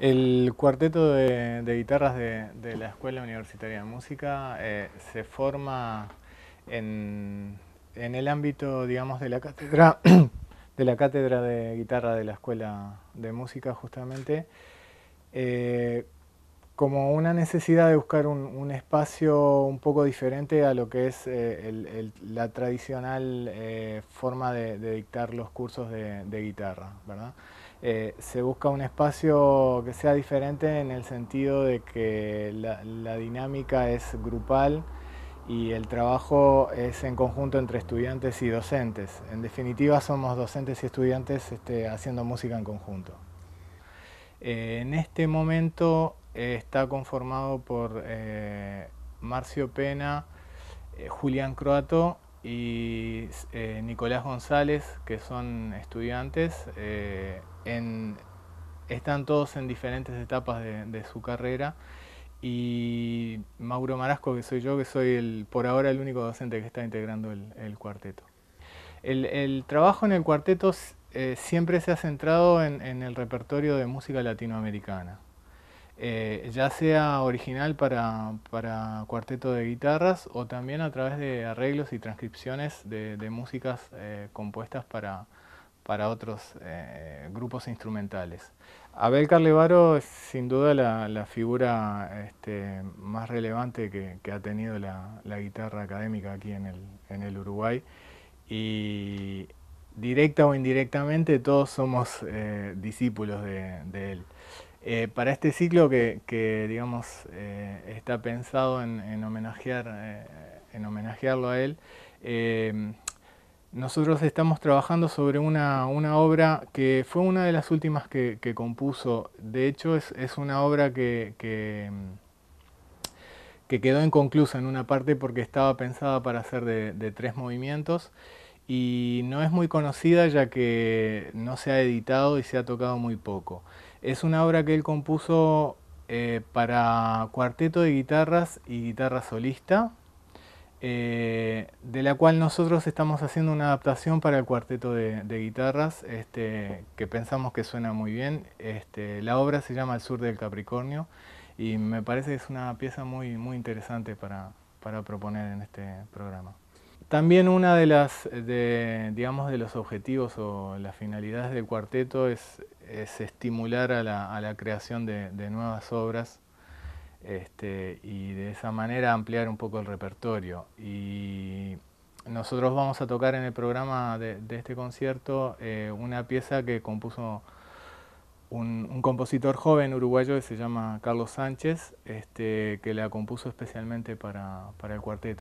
El cuarteto de, guitarras de, la Escuela Universitaria de Música eh, se forma en, el ámbito, digamos, de la cátedra de la cátedra de guitarra de la Escuela de Música, justamente. Eh, como una necesidad de buscar un, espacio un poco diferente a lo que es eh, la tradicional eh, forma de, dictar los cursos de, guitarra, ¿verdad? Eh, se busca un espacio que sea diferente en el sentido de que la, dinámica es grupal y el trabajo es en conjunto entre estudiantes y docentes. En definitiva, somos docentes y estudiantes este, haciendo música en conjunto. en este momento está conformado por eh, Marcio Pena, eh, Julián Croato y eh, Nicolás González, que son estudiantes, están todos en diferentes etapas de, su carrera. Y Mauro Marasco, que soy yo, que soy el, por ahora el único docente que está integrando el, cuarteto. El, trabajo en el cuarteto siempre se ha centrado en el repertorio de música latinoamericana. Eh, ya sea original para, para, cuarteto de guitarras o también a través de arreglos y transcripciones de, músicas eh, compuestas para, para otros eh, grupos instrumentales. Abel Carlevaro es sin duda la, figura este, más relevante que, ha tenido la, guitarra académica aquí en el, en el Uruguay y directa o indirectamente todos somos discípulos de, de, él. Eh, para este ciclo que, eh, está pensado en, en eh, homenajearlo a él, nosotros estamos trabajando sobre una, obra que fue una de las últimas que, compuso. De hecho, es, una obra que, quedó inconclusa en una parte porque estaba pensada para ser de tres movimientos y no es muy conocida ya que no se ha editado y se ha tocado muy poco. Es una obra que él compuso eh, para cuarteto de guitarras y guitarra solista, eh, de la cual nosotros estamos haciendo una adaptación para el cuarteto de, guitarras, este, que pensamos que suena muy bien. Este, la obra se llama El Sur del Capricornio y me parece que es una pieza muy, muy interesante para, para proponer en este programa. También una de las, digamos, de los objetivos o las finalidades del cuarteto es, estimular a la, creación de, nuevas obras este, y de esa manera ampliar un poco el repertorio. Y nosotros vamos a tocar en el programa de, este concierto eh, una pieza que compuso un, compositor joven uruguayo que se llama Carlos Sánchez, este, que la compuso especialmente para el cuarteto.